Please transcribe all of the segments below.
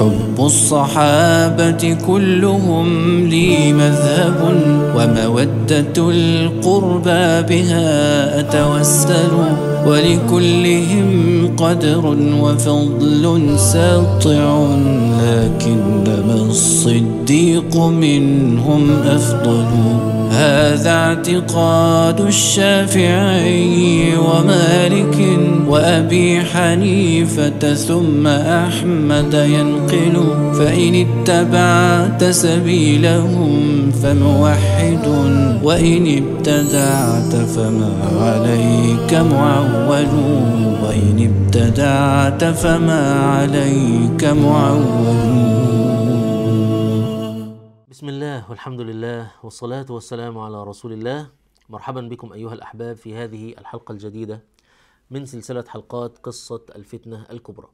حب الصحابة كلهم لي مذهب ومودة القربى بها أتوسل ولكلهم قدر وفضل ساطع لكنما الصديق منهم أفضل هذا اعتقاد الشافعي ومالك وأبي حنيفة ثم أحمد ينقل فإن اتبعت سبيلهم فموحد وإن ابتدعت فما عليك معول وإن ابتدعت فما عليك معول بسم الله والحمد لله والصلاة والسلام على رسول الله مرحبا بكم أيها الأحباب في هذه الحلقة الجديدة من سلسلة حلقات قصة الفتنة الكبرى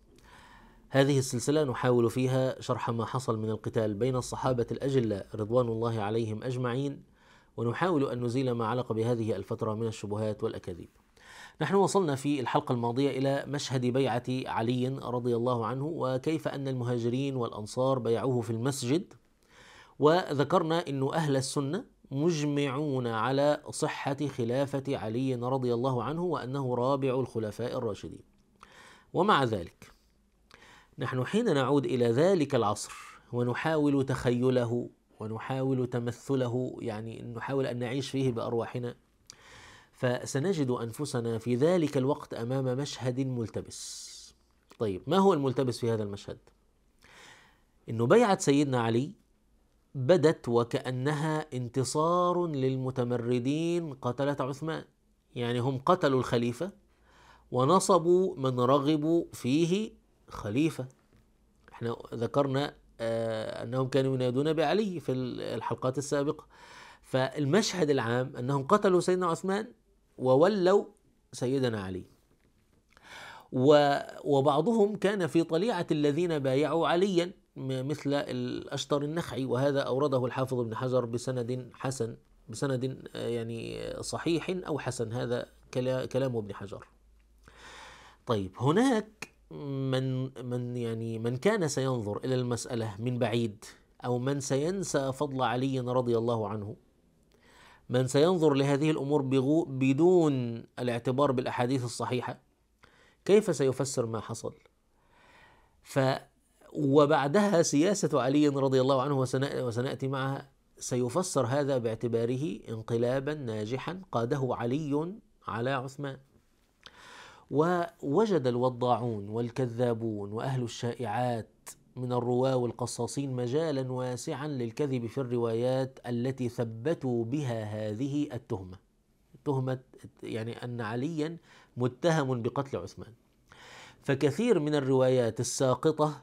هذه السلسلة نحاول فيها شرح ما حصل من القتال بين الصحابة الأجلاء رضوان الله عليهم أجمعين ونحاول أن نزيل ما علق بهذه الفترة من الشبهات والأكاذيب نحن وصلنا في الحلقة الماضية إلى مشهد بيعة علي رضي الله عنه وكيف أن المهاجرين والأنصار بيعوه في المسجد وذكرنا أن أهل السنة مجمعون على صحة خلافة علي رضي الله عنه وأنه رابع الخلفاء الراشدين ومع ذلك نحن حين نعود إلى ذلك العصر ونحاول تخيله ونحاول تمثله يعني نحاول أن نعيش فيه بأرواحنا فسنجد أنفسنا في ذلك الوقت أمام مشهد ملتبس طيب ما هو الملتبس في هذا المشهد؟ أنه بيعة سيدنا علي بدت وكأنها انتصار للمتمردين قتلة عثمان يعني هم قتلوا الخليفة ونصبوا من رغبوا فيه خليفة احنا ذكرنا آه، أنهم كانوا ينادون بعلي في الحلقات السابقة فالمشهد العام أنهم قتلوا سيدنا عثمان وولوا سيدنا علي وبعضهم كان في طليعة الذين بايعوا عليا مثل الأشتر النخعي وهذا أورده الحافظ ابن حجر بسند حسن بسند آه، يعني صحيح أو حسن هذا كلام ابن حجر طيب هناك من من يعني من كان سينظر إلى المسألة من بعيد أو من سينسى فضل علي رضي الله عنه من سينظر لهذه الأمور بدون الاعتبار بالأحاديث الصحيحة كيف سيفسر ما حصل؟ ف وبعدها سياسة علي رضي الله عنه وسنأتي معها سيفسر هذا باعتباره انقلابا ناجحا قاده علي على عثمان ووجد الوضاعون والكذابون واهل الشائعات من الرواه والقصاصين مجالا واسعا للكذب في الروايات التي ثبتوا بها هذه التهمه تهمه يعني ان عليا متهم بقتل عثمان فكثير من الروايات الساقطه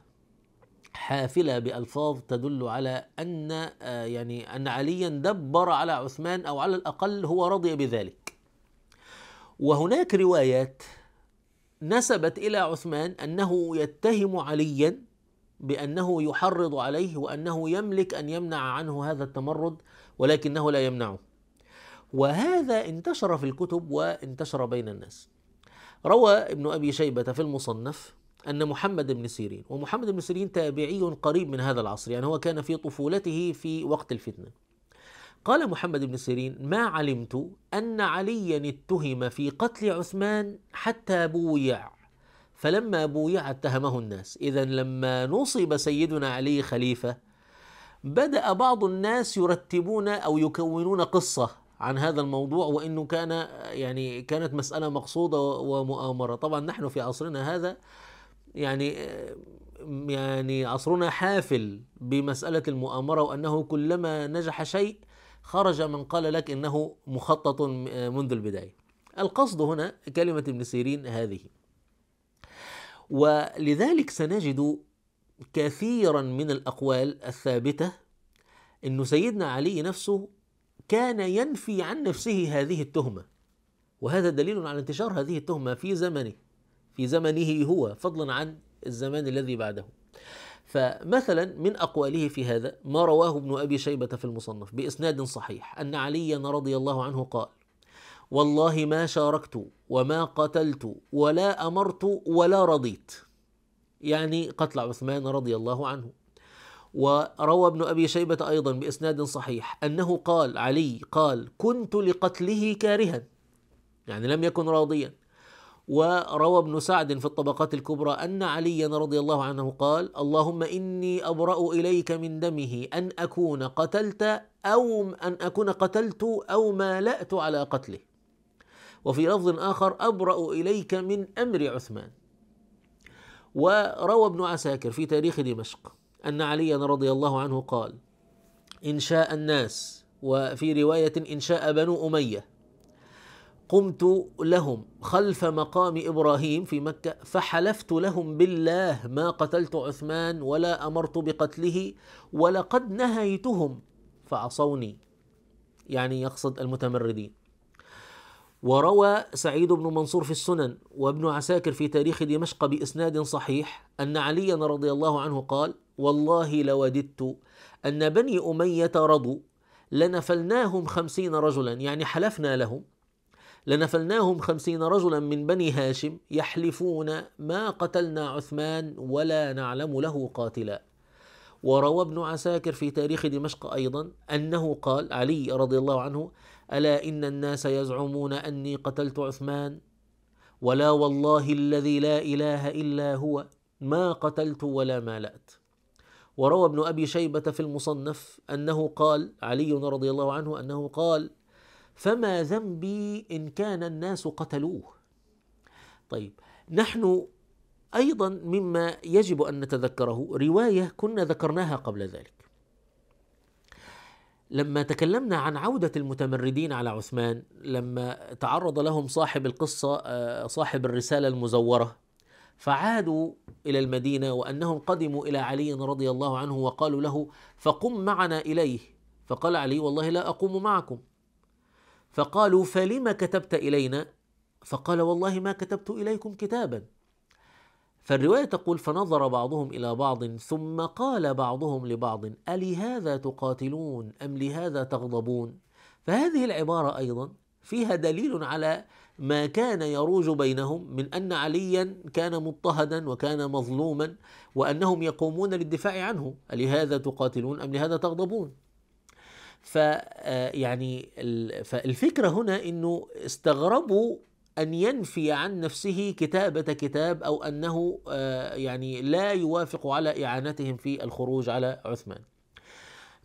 حافلة بألفاظ تدل على أن آه، يعني أن عليا دبر على عثمان أو على الأقل هو رضي بذلك وهناك روايات نسبت إلى عثمان أنه يتهم عليا بأنه يحرض عليه وأنه يملك أن يمنع عنه هذا التمرد ولكنه لا يمنعه وهذا انتشر في الكتب وانتشر بين الناس روى ابن أبي شيبة في المصنف أن محمد بن سيرين ومحمد بن سيرين تابعي قريب من هذا العصر يعني هو كان في طفولته في وقت الفتنة قال محمد بن سيرين ما علمت أن عليا اتهم في قتل عثمان حتى بويع فلما بويع اتهمه الناس إذا لما نصب سيدنا علي خليفة بدأ بعض الناس يرتبون أو يكونون قصة عن هذا الموضوع وانه كان يعني كانت مساله مقصوده ومؤامره، طبعا نحن في عصرنا هذا يعني آه، يعني عصرنا حافل بمسألة المؤامرة وأنه كلما نجح شيء خرج من قال لك إنه مخطط آه، منذ البداية القصد هنا كلمة ابن سيرين هذه ولذلك سنجد كثيرا من الأقوال الثابتة أن سيدنا علي نفسه كان ينفي عن نفسه هذه التهمة وهذا دليل على انتشار هذه التهمة في زمنه في زمنه هو فضلا عن الزمان الذي بعده فمثلا من أقواله في هذا ما رواه ابن أبي شيبة في المصنف بإسناد صحيح أن عليا رضي الله عنه قال والله ما شاركت وما قتلت ولا أمرت ولا رضيت يعني قتل عثمان رضي الله عنه وروى ابن أبي شيبة أيضا بإسناد صحيح أنه قال علي قال كنت لقتله كارها يعني لم يكن راضيا وروى ابن سعد في الطبقات الكبرى ان عليا رضي الله عنه قال: اللهم اني ابرا اليك من دمه ان اكون قتلت او ان اكون قتلت او مالات على قتله. وفي لفظ اخر ابرا اليك من امر عثمان. وروى ابن عساكر في تاريخ دمشق ان عليا رضي الله عنه قال: ان شاء الناس وفي روايه ان شاء بنو اميه قمت لهم خلف مقام ابراهيم في مكه فحلفت لهم بالله ما قتلت عثمان ولا امرت بقتله ولقد نهيتهم فعصوني يعني يقصد المتمردين وروى سعيد بن منصور في السنن وابن عساكر في تاريخ دمشق باسناد صحيح ان عليا رضي الله عنه قال والله لوددت ان بني اميه رضوا لنفلناهم خمسين رجلا يعني حلفنا لهم لنفلناهم خمسين رجلا من بني هاشم يحلفون ما قتلنا عثمان ولا نعلم له قاتلا وروى ابن عساكر في تاريخ دمشق أيضا أنه قال علي رضي الله عنه ألا إن الناس يزعمون أني قتلت عثمان ولا والله الذي لا إله إلا هو ما قتلت ولا مالأت وروى ابن أبي شيبة في المصنف أنه قال علي رضي الله عنه أنه قال فما ذنبي ان كان الناس قتلوه طيب نحن ايضا مما يجب ان نتذكره روايه كنا ذكرناها قبل ذلك لما تكلمنا عن عودة المتمردين على عثمان لما تعرض لهم صاحب القصة آه، صاحب الرسالة المزورة فعادوا إلى المدينة وأنهم قدموا إلى علي رضي الله عنه وقالوا له فقم معنا إليه فقال علي والله لا أقوم معكم فقالوا فلم كتبت الينا فقال والله ما كتبت اليكم كتابا فالروايه تقول فنظر بعضهم الى بعض ثم قال بعضهم لبعض الهذا تقاتلون ام لهذا تغضبون فهذه العباره ايضا فيها دليل على ما كان يروج بينهم من ان عليا كان مضطهدا وكان مظلوما وانهم يقومون للدفاع عنه الهذا تقاتلون ام لهذا تغضبون آه، يعني فالفكره هنا انه استغربوا ان ينفي عن نفسه كتابه كتاب او انه آه، يعني لا يوافق على اعانتهم في الخروج على عثمان.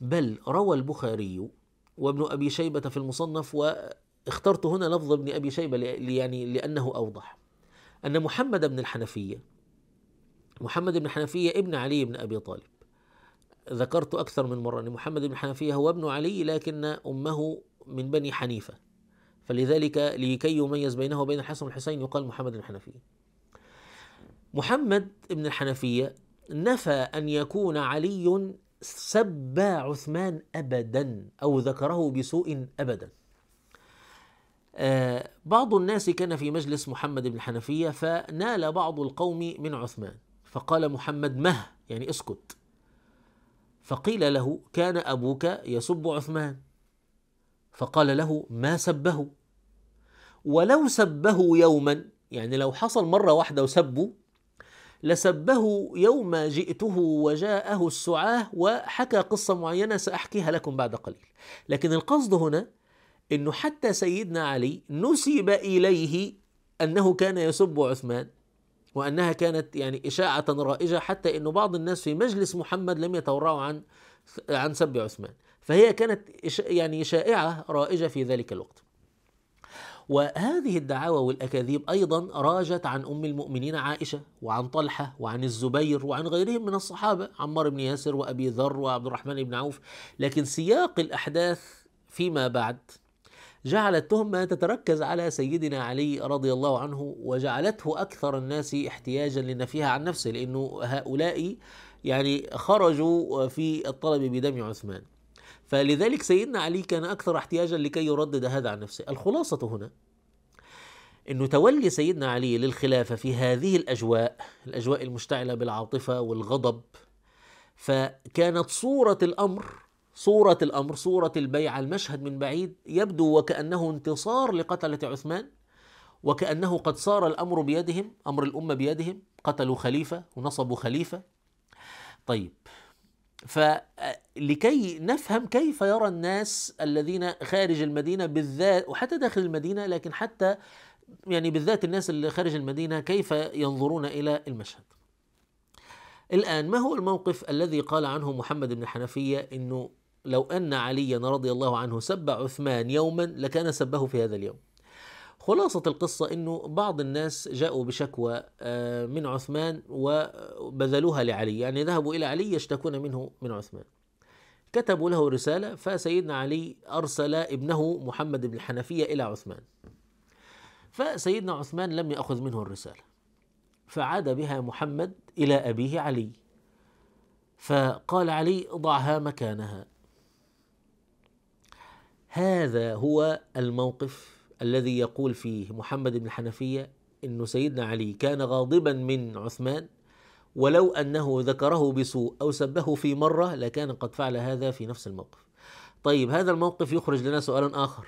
بل روى البخاري وابن ابي شيبه في المصنف واخترت هنا لفظ ابن ابي شيبه يعني لانه اوضح ان محمد بن الحنفيه محمد بن الحنفيه ابن علي بن ابي طالب ذكرت أكثر من مرة أن محمد بن حنفية هو ابن علي لكن أمه من بني حنيفة فلذلك لكي يميز بينه وبين الحسن والحسين يقال محمد بن حنفية محمد بن الحنفية نفى أن يكون علي سب عثمان أبدا أو ذكره بسوء أبدا آه، بعض الناس كان في مجلس محمد بن الحنفية فنال بعض القوم من عثمان فقال محمد مه يعني اسكت فقيل له كان ابوك يسب عثمان فقال له ما سبه ولو سبه يوما يعني لو حصل مره واحده وسبه لسبه يوم جئته وجاءه السعاه وحكى قصه معينه ساحكيها لكم بعد قليل لكن القصد هنا انه حتى سيدنا علي نسب اليه انه كان يسب عثمان وأنها كانت يعني إشاعة رائجة حتى أن بعض الناس في مجلس محمد لم يتورعوا عن عن سب عثمان فهي كانت يعني شائعة رائجة في ذلك الوقت وهذه الدعاوى والأكاذيب أيضا راجت عن أم المؤمنين عائشة وعن طلحة وعن الزبير وعن غيرهم من الصحابة عمار بن ياسر وأبي ذر وعبد الرحمن بن عوف لكن سياق الأحداث فيما بعد جعل التهمة تتركز على سيدنا علي رضي الله عنه وجعلته أكثر الناس احتياجا لنفيها عن نفسه لأنه هؤلاء يعني خرجوا في الطلب بدم عثمان فلذلك سيدنا علي كان أكثر احتياجا لكي يردد هذا عن نفسه الخلاصة هنا أنه تولي سيدنا علي للخلافة في هذه الأجواء الأجواء المشتعلة بالعاطفة والغضب فكانت صورة الأمر صورة الأمر صورة البيعة المشهد من بعيد يبدو وكأنه انتصار لقتلة عثمان وكأنه قد صار الأمر بيدهم أمر الأمة بيدهم قتلوا خليفة ونصبوا خليفة طيب فلكي نفهم كيف يرى الناس الذين خارج المدينة بالذات وحتى داخل المدينة لكن حتى يعني بالذات الناس اللي خارج المدينة كيف ينظرون إلى المشهد الآن ما هو الموقف الذي قال عنه محمد بن الحنفية أنه لو أن عليا رضي الله عنه سب عثمان يوما لكان سبه في هذا اليوم خلاصة القصة أنه بعض الناس جاءوا بشكوى آه، من عثمان وبذلوها لعلي يعني ذهبوا إلى علي يشتكون منه من عثمان كتبوا له رسالة فسيدنا علي أرسل ابنه محمد بن الحنفية إلى عثمان فسيدنا عثمان لم يأخذ منه الرسالة فعاد بها محمد إلى أبيه علي فقال علي ضعها مكانها هذا هو الموقف الذي يقول فيه محمد بن الحنفية أن سيدنا علي كان غاضبا من عثمان ولو أنه ذكره بسوء أو سبه في مرة لكان قد فعل هذا في نفس الموقف طيب هذا الموقف يخرج لنا سؤالا آخر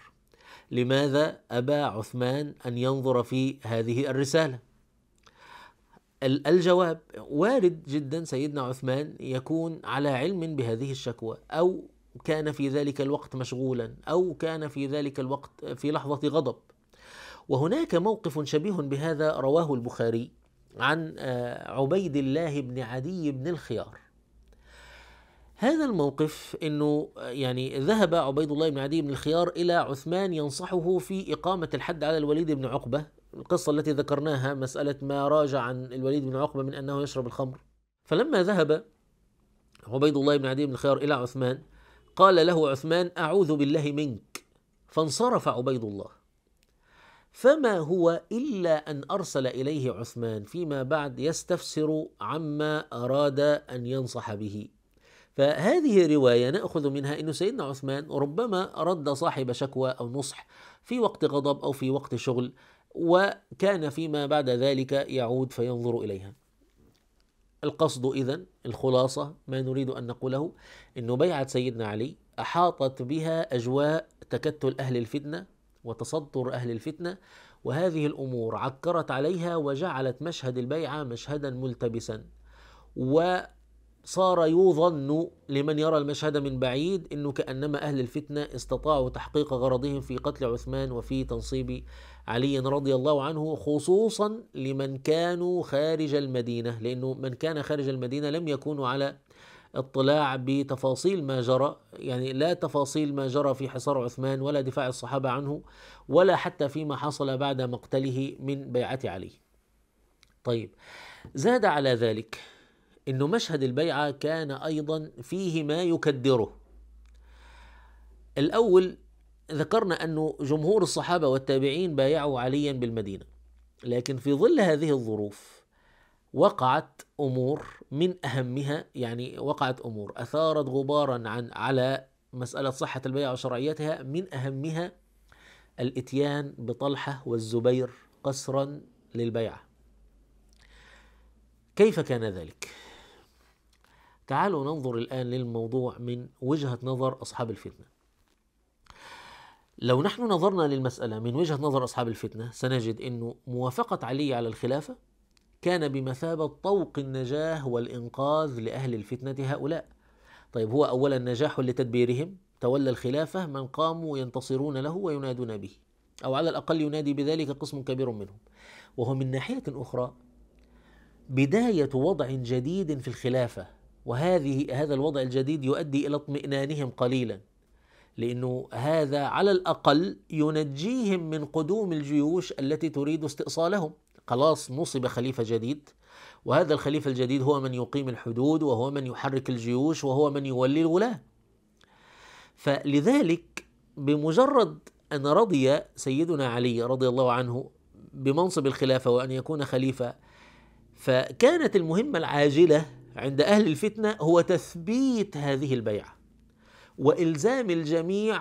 لماذا أبى عثمان أن ينظر في هذه الرسالة الجواب وارد جدا سيدنا عثمان يكون على علم بهذه الشكوى أو كان في ذلك الوقت مشغولا او كان في ذلك الوقت في لحظه غضب وهناك موقف شبيه بهذا رواه البخاري عن آه، عبيد الله بن عدي بن الخيار هذا الموقف انه آه، يعني ذهب عبيد الله بن عدي بن الخيار الى عثمان ينصحه في اقامه الحد على الوليد بن عقبه القصه التي ذكرناها مساله ما راجع عن الوليد بن عقبه من انه يشرب الخمر فلما ذهب عبيد الله بن عدي بن الخيار الى عثمان قال له عثمان اعوذ بالله منك فانصرف عبيد الله فما هو الا ان ارسل اليه عثمان فيما بعد يستفسر عما اراد ان ينصح به فهذه روايه ناخذ منها ان سيدنا عثمان ربما رد صاحب شكوى او نصح في وقت غضب او في وقت شغل وكان فيما بعد ذلك يعود فينظر اليها القصد إذا الخلاصة ما نريد أن نقوله أن بيعة سيدنا علي أحاطت بها أجواء تكتل أهل الفتنة وتصدر أهل الفتنة وهذه الأمور عكرت عليها وجعلت مشهد البيعة مشهدا ملتبسا و صار يظن لمن يرى المشهد من بعيد انه كانما اهل الفتنه استطاعوا تحقيق غرضهم في قتل عثمان وفي تنصيب علي رضي الله عنه خصوصا لمن كانوا خارج المدينه لانه من كان خارج المدينه لم يكونوا على اطلاع بتفاصيل ما جرى يعني لا تفاصيل ما جرى في حصار عثمان ولا دفاع الصحابه عنه ولا حتى فيما حصل بعد مقتله من بيعه علي. طيب زاد على ذلك انه مشهد البيعه كان ايضا فيه ما يكدره الاول ذكرنا انه جمهور الصحابه والتابعين بايعوا عليا بالمدينه لكن في ظل هذه الظروف وقعت امور من اهمها يعني وقعت امور اثارت غبارا عن على مساله صحه البيعه وشرعيتها من اهمها الاتيان بطلحه والزبير قسرا للبيعه كيف كان ذلك تعالوا ننظر الآن للموضوع من وجهة نظر أصحاب الفتنة لو نحن نظرنا للمسألة من وجهة نظر أصحاب الفتنة سنجد أن موافقة علي على الخلافة كان بمثابة طوق النجاة والإنقاذ لأهل الفتنة هؤلاء طيب هو أولا نجاح لتدبيرهم تولى الخلافة من قاموا ينتصرون له وينادون به أو على الأقل ينادي بذلك قسم كبير منهم وهو من ناحية أخرى بداية وضع جديد في الخلافة وهذه هذا الوضع الجديد يؤدي الى اطمئنانهم قليلا لانه هذا على الاقل ينجيهم من قدوم الجيوش التي تريد استئصالهم خلاص نصب خليفه جديد وهذا الخليفه الجديد هو من يقيم الحدود وهو من يحرك الجيوش وهو من يولي الولاه فلذلك بمجرد ان رضي سيدنا علي رضي الله عنه بمنصب الخلافه وان يكون خليفه فكانت المهمه العاجله عند اهل الفتنه هو تثبيت هذه البيعه والزام الجميع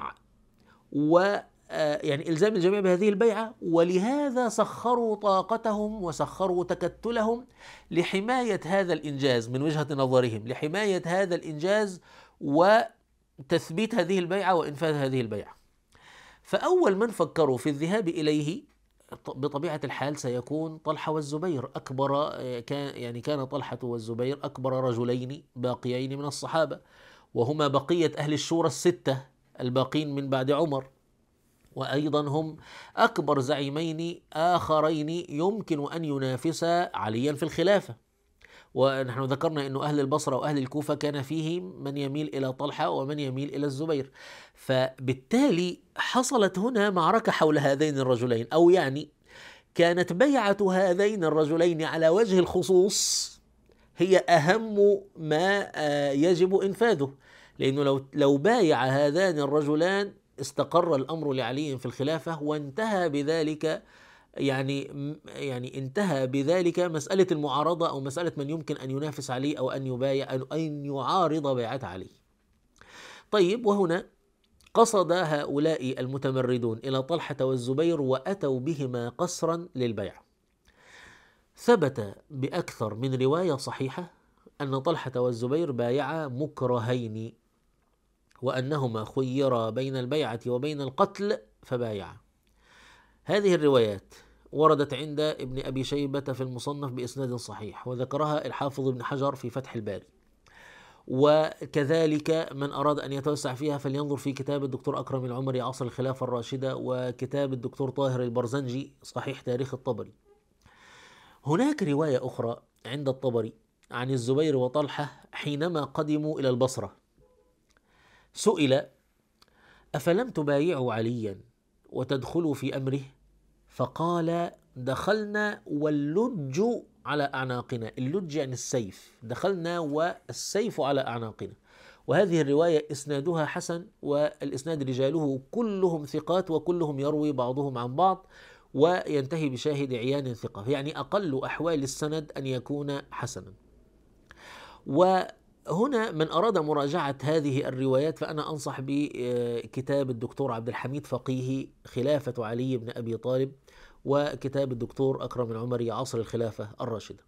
و آه، يعني الزام الجميع بهذه البيعه ولهذا سخروا طاقتهم وسخروا تكتلهم لحمايه هذا الانجاز من وجهه نظرهم لحمايه هذا الانجاز وتثبيت هذه البيعه وانفاذ هذه البيعه فاول من فكروا في الذهاب اليه بطبيعة الحال سيكون طلحة والزبير أكبر آه، كان يعني كان طلحة والزبير أكبر رجلين باقيين من الصحابة وهما بقية أهل الشورى الستة الباقين من بعد عمر وأيضا هم أكبر زعيمين آخرين يمكن أن ينافسا عليا في الخلافة ونحن ذكرنا أن أهل البصرة وأهل الكوفة كان فيهم من يميل إلى طلحة ومن يميل إلى الزبير فبالتالي حصلت هنا معركة حول هذين الرجلين أو يعني كانت بيعة هذين الرجلين على وجه الخصوص هي أهم ما آه، يجب إنفاذه لأنه لو, لو بايع هذان الرجلان استقر الأمر لعلي في الخلافة وانتهى بذلك يعني يعني انتهى بذلك مسألة المعارضة أو مسألة من يمكن أن ينافس عليه أو أن يبايع أو أن يعارض بيعة عليه. طيب وهنا قصد هؤلاء المتمردون إلى طلحة والزبير وأتوا بهما قصرا للبيع. ثبت بأكثر من رواية صحيحة أن طلحة والزبير بايعا مكرهين وأنهما خيرا بين البيعة وبين القتل فبايعا. هذه الروايات وردت عند ابن أبي شيبة في المصنف بإسناد صحيح وذكرها الحافظ ابن حجر في فتح الباري وكذلك من أراد أن يتوسع فيها فلينظر في كتاب الدكتور أكرم العمري عصر الخلافة الراشدة وكتاب الدكتور طاهر البرزنجي صحيح تاريخ الطبري هناك رواية أخرى عند الطبري عن الزبير وطلحة حينما قدموا إلى البصرة سئل أفلم تبايعوا عليا وتدخلوا في أمره فقال دخلنا واللج على أعناقنا اللج يعني السيف دخلنا والسيف على أعناقنا وهذه الرواية إسنادها حسن والإسناد رجاله كلهم ثقات وكلهم يروي بعضهم عن بعض وينتهي بشاهد عيان ثقة يعني أقل أحوال السند أن يكون حسنا و هنا من أراد مراجعة هذه الروايات فأنا أنصح بكتاب الدكتور عبد الحميد فقيهي خلافة علي بن أبي طالب وكتاب الدكتور أكرم العمري عصر الخلافة الراشدة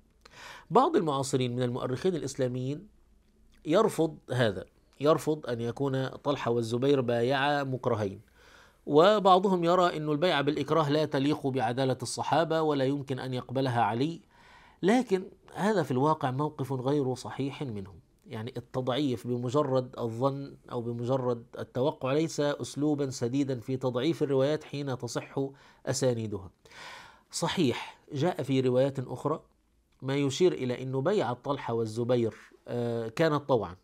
بعض المعاصرين من المؤرخين الإسلاميين يرفض هذا يرفض أن يكون طلحة والزبير بايعا مكرهين وبعضهم يرى أن البيعة بالإكراه لا تليق بعدالة الصحابة ولا يمكن أن يقبلها علي لكن هذا في الواقع موقف غير صحيح منهم يعني التضعيف بمجرد الظن او بمجرد التوقع ليس اسلوبا سديدا في تضعيف الروايات حين تصح اسانيدها. صحيح جاء في روايات اخرى ما يشير الى انه بيع الطلحه والزبير آه، كانت طوعا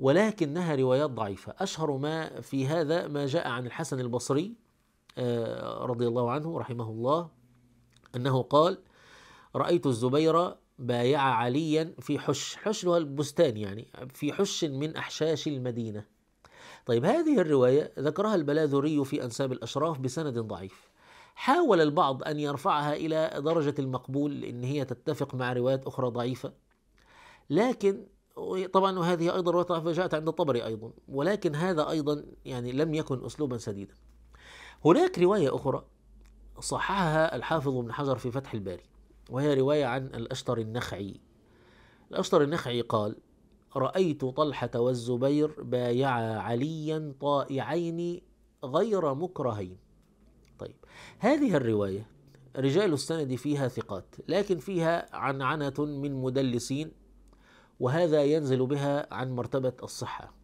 ولكنها روايات ضعيفه، اشهر ما في هذا ما جاء عن الحسن البصري آه، رضي الله عنه رحمه الله انه قال: رايت الزبير بايع عليا في حش حش هو البستان يعني في حش من أحشاش المدينة طيب هذه الرواية ذكرها البلاذري في أنساب الأشراف بسند ضعيف حاول البعض أن يرفعها إلى درجة المقبول لأن هي تتفق مع روايات أخرى ضعيفة لكن طبعا وهذه أيضا رواية ضعيفة جاءت عند الطبري أيضا ولكن هذا أيضا يعني لم يكن أسلوبا سديدا هناك رواية أخرى صححها الحافظ ابن حجر في فتح الباري وهي رواية عن الأشطر النخعي الأشطر النخعي قال رأيت طلحة والزبير بايعا عليا طائعين غير مكرهين طيب هذه الرواية رجال السند فيها ثقات لكن فيها عنعنة من مدلسين وهذا ينزل بها عن مرتبة الصحة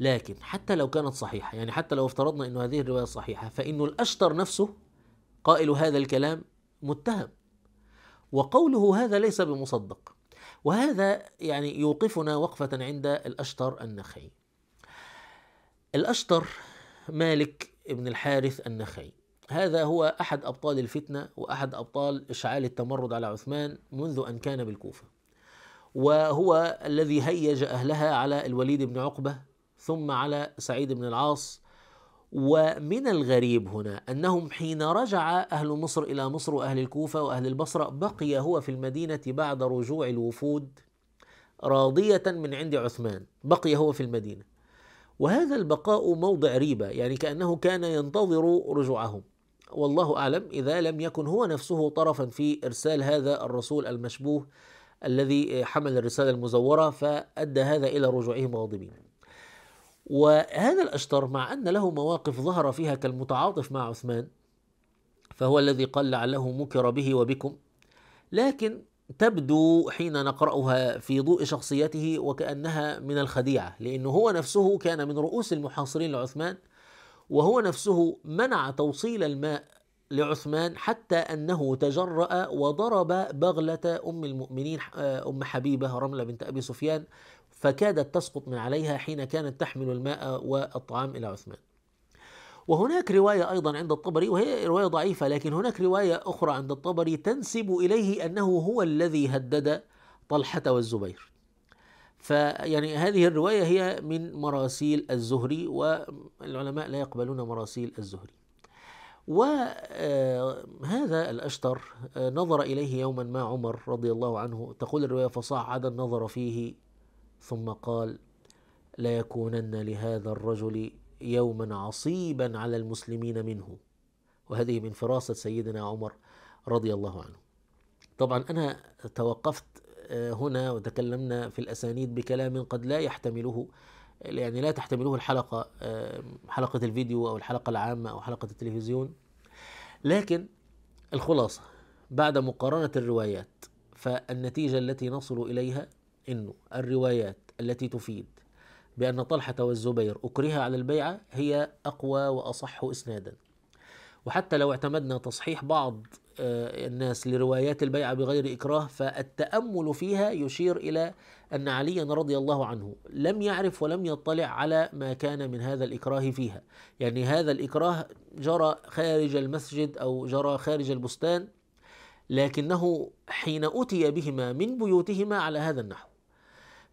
لكن حتى لو كانت صحيحة يعني حتى لو افترضنا أن هذه الرواية صحيحة فإن الأشتر نفسه قائل هذا الكلام متهم وقوله هذا ليس بمصدق وهذا يعني يوقفنا وقفة عند الأشتر النخعي الأشتر مالك بن الحارث النخعي هذا هو أحد أبطال الفتنة وأحد أبطال إشعال التمرد على عثمان منذ أن كان بالكوفة وهو الذي هيج أهلها على الوليد بن عقبة ثم على سعيد بن العاص ومن الغريب هنا انهم حين رجع اهل مصر الى مصر واهل الكوفه واهل البصره بقي هو في المدينه بعد رجوع الوفود راضيه من عند عثمان بقي هو في المدينه وهذا البقاء موضع ريبه يعني كانه كان ينتظر رجوعهم والله اعلم اذا لم يكن هو نفسه طرفا في ارسال هذا الرسول المشبوه الذي حمل الرساله المزوره فادى هذا الى رجوعهم غاضبين وهذا الأشتر مع أن له مواقف ظهر فيها كالمتعاطف مع عثمان فهو الذي قال لعله مكر به وبكم لكن تبدو حين نقرأها في ضوء شخصيته وكأنها من الخديعة لأنه هو نفسه كان من رؤوس المحاصرين لعثمان وهو نفسه منع توصيل الماء لعثمان حتى أنه تجرأ وضرب بغلة أم المؤمنين آه، أم حبيبة رملة بنت أبي سفيان فكادت تسقط من عليها حين كانت تحمل الماء والطعام إلى عثمان وهناك رواية أيضا عند الطبري وهي رواية ضعيفة لكن هناك رواية أخرى عند الطبري تنسب إليه أنه هو الذي هدد طلحة والزبير فيعني هذه الرواية هي من مراسيل الزهري والعلماء لا يقبلون مراسيل الزهري وهذا آه، الأشتر آه، نظر إليه يوما ما عمر رضي الله عنه تقول الرواية فصعد النظر فيه ثم قال ليكونن لهذا الرجل يوما عصيبا على المسلمين منه وهذه من فراسة سيدنا عمر رضي الله عنه طبعا أنا توقفت آه، هنا وتكلمنا في الأسانيد بكلام قد لا يحتمله يعني لا تحتمله الحلقة آه، حلقة الفيديو أو الحلقة العامة أو حلقة التلفزيون لكن الخلاصة بعد مقارنة الروايات فالنتيجة التي نصل إليها أنه الروايات التي تفيد بأن طلحة والزبير أكره على البيعة هي أقوى وأصح إسنادا وحتى لو اعتمدنا تصحيح بعض آه، الناس لروايات البيعة بغير إكراه فالتأمل فيها يشير إلى أن عليا رضي الله عنه لم يعرف ولم يطلع على ما كان من هذا الإكراه فيها يعني هذا الإكراه جرى خارج المسجد أو جرى خارج البستان لكنه حين أتي بهما من بيوتهما على هذا النحو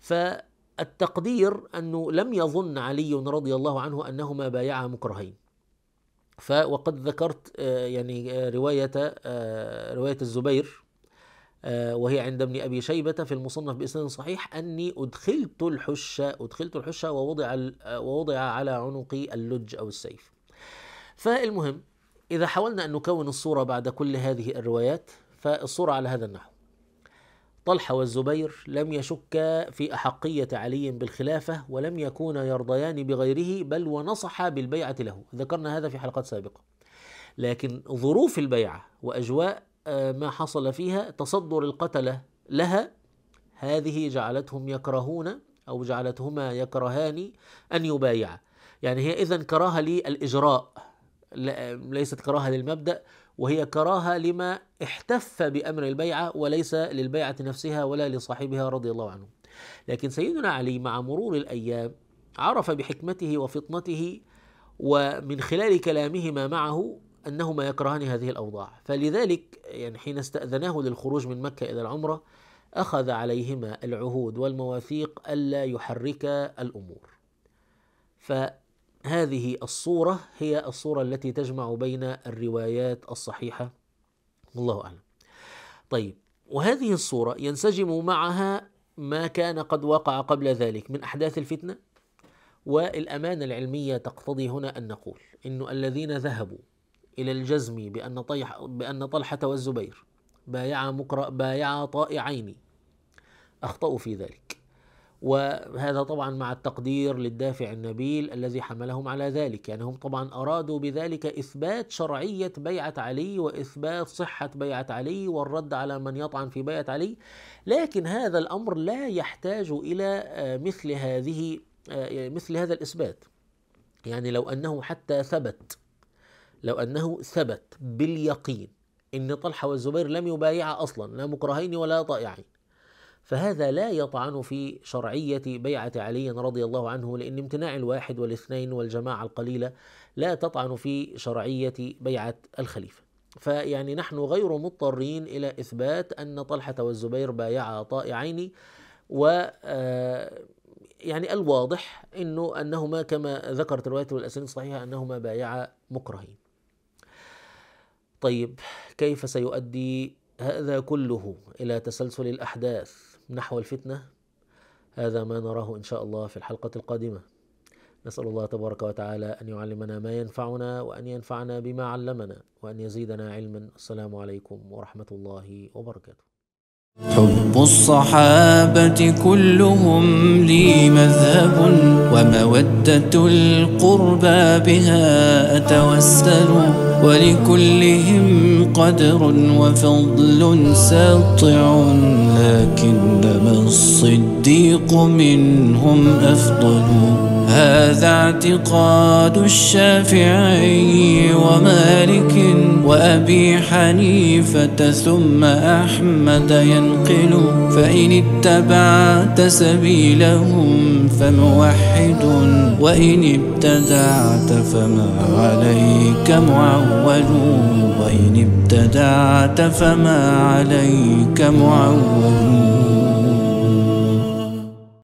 فالتقدير أنه لم يظن علي رضي الله عنه أنهما بايعا مكرهين ف وقد ذكرت آه، يعني آه، رواية آه، رواية الزبير وهي عند ابن أبي شيبة في المصنف بإسناد صحيح أني أدخلت الحشة أدخلت الحشة ووضع ووضع على عنقي اللج أو السيف فالمهم إذا حاولنا أن نكون الصورة بعد كل هذه الروايات فالصورة على هذا النحو طلحة والزبير لم يشكا في أحقية علي بالخلافة ولم يكونا يرضيان بغيره بل ونصحا بالبيعة له ذكرنا هذا في حلقات سابقة لكن ظروف البيعة وأجواء آه، ما حصل فيها تصدر القتلة لها هذه جعلتهم يكرهون أو جعلتهما يكرهان أن يبايعا يعني هي إذا كراهة للإجراء ليست كراهة للمبدأ وهي كراهه لما احتف بامر البيعه وليس للبيعه نفسها ولا لصاحبها رضي الله عنه. لكن سيدنا علي مع مرور الايام عرف بحكمته وفطنته ومن خلال كلامهما معه انهما يكرهان هذه الاوضاع، فلذلك يعني حين استاذناه للخروج من مكه الى العمره اخذ عليهما العهود والمواثيق الا يحركا الامور. ف هذه الصورة هي الصورة التي تجمع بين الروايات الصحيحة والله أعلم طيب وهذه الصورة ينسجم معها ما كان قد وقع قبل ذلك من أحداث الفتنة والأمانة العلمية تقتضي هنا أن نقول أن الذين ذهبوا إلى الجزم بأن, طيح بأن طلحة والزبير بايعا مقر... بايعا طائعين أخطأوا في ذلك وهذا طبعا مع التقدير للدافع النبيل الذي حملهم على ذلك يعني هم طبعا أرادوا بذلك إثبات شرعية بيعة علي وإثبات صحة بيعة علي والرد على من يطعن في بيعة علي لكن هذا الأمر لا يحتاج إلى آه، مثل هذه آه، يعني مثل هذا الإثبات يعني لو أنه حتى ثبت لو أنه ثبت باليقين إن طلحة والزبير لم يبايعا أصلا لا مكرهين ولا طائعين فهذا لا يطعن في شرعية بيعة علي رضي الله عنه لأن امتناع الواحد والاثنين والجماعة القليلة لا تطعن في شرعية بيعة الخليفة فيعني نحن غير مضطرين إلى إثبات أن طلحة والزبير بايعا طائعين و آه، يعني الواضح انه انهما كما ذكرت الروايه الاسانيد الصحيحه انهما بايعا مكرهين. طيب كيف سيؤدي هذا كله الى تسلسل الاحداث نحو الفتنة هذا ما نراه إن شاء الله في الحلقة القادمة نسأل الله تبارك وتعالى أن يعلمنا ما ينفعنا وأن ينفعنا بما علمنا وأن يزيدنا علما السلام عليكم ورحمة الله وبركاته حب الصحابة كلهم لي مذهب ومودة القربى بها أتوسل ولكلهم قدر وفضل ساطع لكنما الصديق منهم أفضل هذا اعتقاد الشافعي ومالك وأبي حنيفة ثم أحمد ينقل فإن اتبعت سبيلهم فموحد وإن ابتدعت فما عليك معول وإن ابتدعت فما عليك معول